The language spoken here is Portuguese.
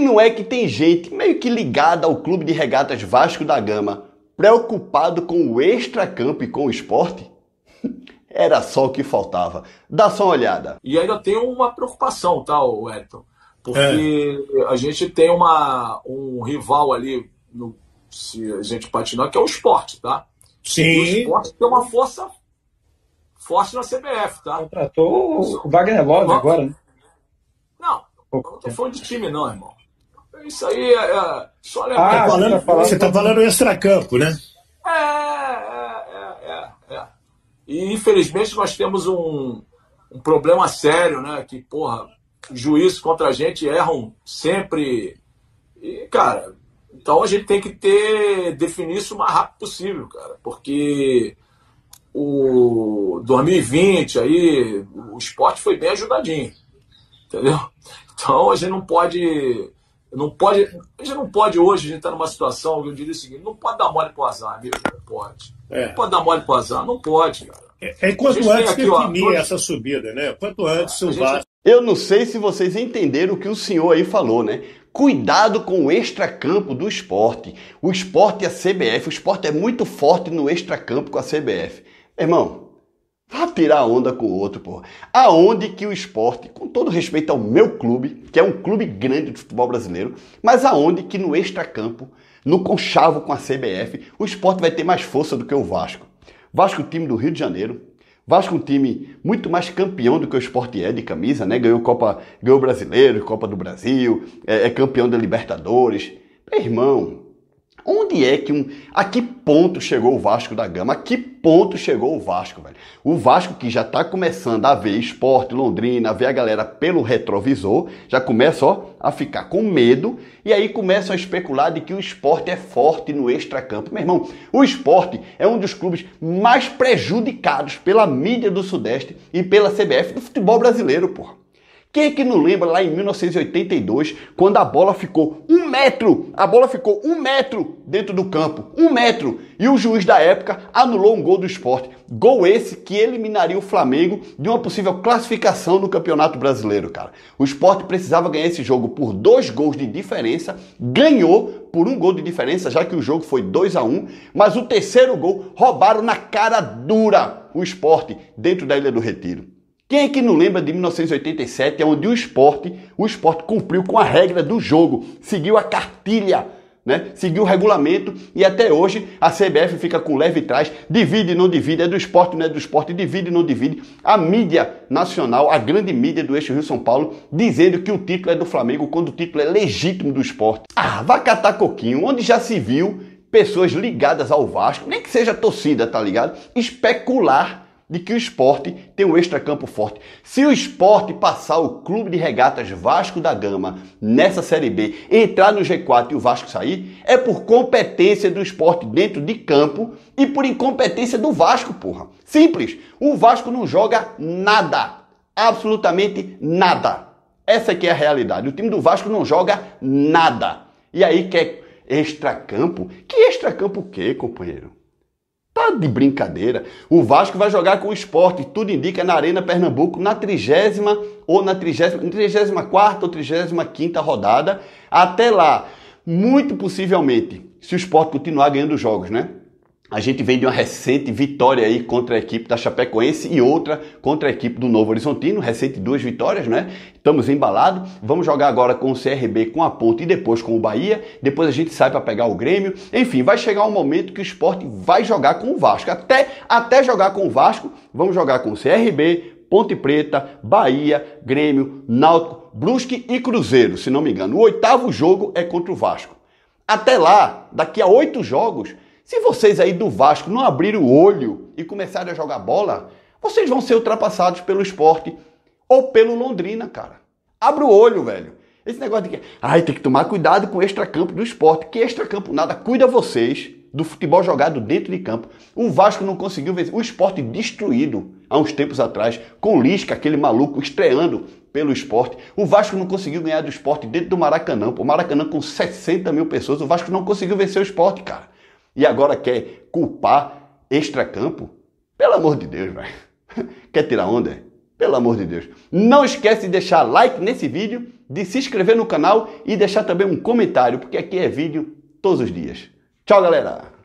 não é que tem gente meio que ligada ao Clube de Regatas Vasco da Gama preocupado com o extracampo e com o esporte? Era só o que faltava. Dá só uma olhada. E ainda tem uma preocupação, tá, Wellington? Porque é. a gente tem uma, um rival ali, no, se a gente patinar, que é o esporte, tá? Sim. E o esporte tem uma força forte na CBF, tá? Contratou o Wagner Love agora, né? Não, eu não tô falando de time, não, irmão. É isso aí é, é só lembrar. Ah, tá falando, tá falando, você está falando extra-campo, né? É, é, é, é, é, E infelizmente nós temos um, um problema sério, né? Que, porra, juízes contra a gente erram sempre. E, cara, então a gente tem que ter definir isso o mais rápido possível, cara, porque o 2020 aí o esporte foi bem ajudadinho, entendeu? Então a gente não pode não pode, a gente não pode hoje, a gente está numa situação, eu diria o seguinte, não pode dar mole pro azar, amigo, não pode. É. Não pode dar mole pro azar, não pode, cara. É, é quanto antes aqui, definir ó, essa subida, né? Quanto antes ah, o VAR... Eu não sei se vocês entenderam o que o senhor aí falou, né? Cuidado com o extracampo do esporte. O esporte e a CBF, o esporte é muito forte no extracampo com a CBF. Irmão, Vá tirar onda com o outro, porra. Aonde que o esporte, com todo respeito ao meu clube, que é um clube grande de futebol brasileiro, mas aonde que no extracampo, no conchavo com a CBF, o esporte vai ter mais força do que o Vasco. Vasco, time do Rio de Janeiro, Vasco um time muito mais campeão do que o esporte é de camisa, né? Ganhou Copa, ganhou Brasileiro, Copa do Brasil, é, é campeão da Libertadores. Meu irmão, Onde é que um. A que ponto chegou o Vasco da Gama? A que ponto chegou o Vasco, velho? O Vasco que já tá começando a ver esporte, Londrina, a ver a galera pelo retrovisor, já começa, ó, a ficar com medo e aí começam a especular de que o esporte é forte no extracampo. Meu irmão, o esporte é um dos clubes mais prejudicados pela mídia do Sudeste e pela CBF do futebol brasileiro, porra. Quem é que não lembra lá em 1982, quando a bola ficou um metro, a bola ficou um metro dentro do campo, um metro, e o juiz da época anulou um gol do esporte. Gol esse que eliminaria o Flamengo de uma possível classificação no Campeonato Brasileiro, cara. O esporte precisava ganhar esse jogo por dois gols de diferença, ganhou por um gol de diferença, já que o jogo foi 2 a 1 um, mas o terceiro gol roubaram na cara dura o esporte dentro da Ilha do Retiro. Quem é que não lembra de 1987, onde o esporte, o esporte cumpriu com a regra do jogo, seguiu a cartilha, né? seguiu o regulamento e até hoje a CBF fica com leve trás, divide e não divide, é do esporte, não é do esporte, divide e não divide. A mídia nacional, a grande mídia do eixo Rio-São Paulo, dizendo que o título é do Flamengo quando o título é legítimo do esporte. Ah, vai catar coquinho, onde já se viu pessoas ligadas ao Vasco, nem que seja torcida, tá ligado? Especular de que o esporte tem um extracampo forte. Se o esporte passar o Clube de Regatas Vasco da Gama nessa Série B, entrar no G4 e o Vasco sair, é por competência do esporte dentro de campo e por incompetência do Vasco, porra. Simples. O Vasco não joga nada. Absolutamente nada. Essa é a realidade. O time do Vasco não joga nada. E aí quer é extracampo? Que extracampo o quê, companheiro? Tá de brincadeira. O Vasco vai jogar com o esporte, tudo indica, na Arena Pernambuco, na trigésima ou na trigésima quarta ou trigésima quinta rodada. Até lá, muito possivelmente, se o esporte continuar ganhando jogos, né? A gente vem de uma recente vitória aí contra a equipe da Chapecoense e outra contra a equipe do Novo Horizontino, recente duas vitórias, né? Estamos embalados. Vamos jogar agora com o CRB, com a Ponte e depois com o Bahia. Depois a gente sai para pegar o Grêmio. Enfim, vai chegar um momento que o esporte vai jogar com o Vasco. Até, até jogar com o Vasco, vamos jogar com o CRB, Ponte Preta, Bahia, Grêmio, Náutico, Brusque e Cruzeiro, se não me engano. O oitavo jogo é contra o Vasco. Até lá, daqui a oito jogos se vocês aí do Vasco não abrir o olho e começarem a jogar bola, vocês vão ser ultrapassados pelo esporte ou pelo Londrina, cara. Abra o olho, velho. Esse negócio de que, ai, tem que tomar cuidado com o extracampo do esporte. Que extracampo nada, cuida vocês do futebol jogado dentro de campo. O Vasco não conseguiu vencer. O esporte destruído há uns tempos atrás, com Lisca, aquele maluco, estreando pelo esporte. O Vasco não conseguiu ganhar do esporte dentro do Maracanã. O Maracanã com 60 mil pessoas. O Vasco não conseguiu vencer o esporte, cara e agora quer culpar extracampo? Pelo amor de Deus, velho. Quer tirar onda? Pelo amor de Deus. Não esquece de deixar like nesse vídeo, de se inscrever no canal e deixar também um comentário, porque aqui é vídeo todos os dias. Tchau, galera!